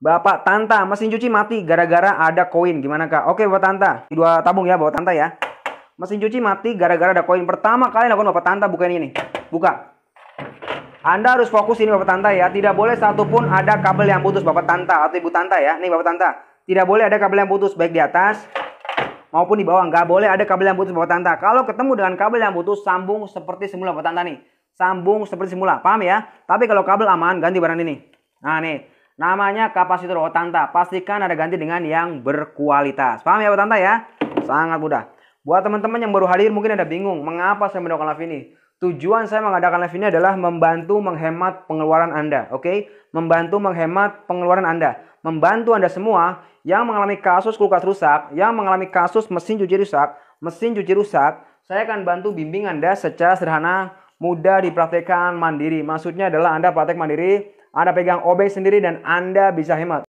Bapak Tanta, mesin cuci mati gara-gara ada koin. Gimana kak? Oke Bapak Tanta, dua tabung ya Bapak Tanta ya. Mesin cuci mati gara-gara ada koin. Pertama kali lakukan Bapak Tanta bukan ini. Buka. Anda harus fokus ini Bapak Tanta ya. Tidak boleh satupun ada kabel yang putus Bapak Tanta atau Ibu Tanta ya. Nih Bapak Tanta. Tidak boleh ada kabel yang putus baik di atas maupun di bawah. Nggak boleh ada kabel yang putus Bapak Tanta. Kalau ketemu dengan kabel yang putus, sambung seperti semula Bapak Tanta nih. Sambung seperti semula. Paham ya? Tapi kalau kabel aman, ganti barang ini. Nah nih. Namanya kapasitor Otanta. Pastikan ada ganti dengan yang berkualitas. Paham ya Otanta ya? Sangat mudah. Buat teman-teman yang baru hadir mungkin ada bingung. Mengapa saya melakukan live ini? Tujuan saya mengadakan live ini adalah membantu menghemat pengeluaran Anda. Oke? Okay? Membantu menghemat pengeluaran Anda. Membantu Anda semua yang mengalami kasus kulkas rusak, yang mengalami kasus mesin cuci rusak, mesin cuci rusak, saya akan bantu bimbing Anda secara sederhana, mudah dipraktekkan mandiri. Maksudnya adalah Anda praktek mandiri anda pegang OB sendiri dan Anda bisa hemat.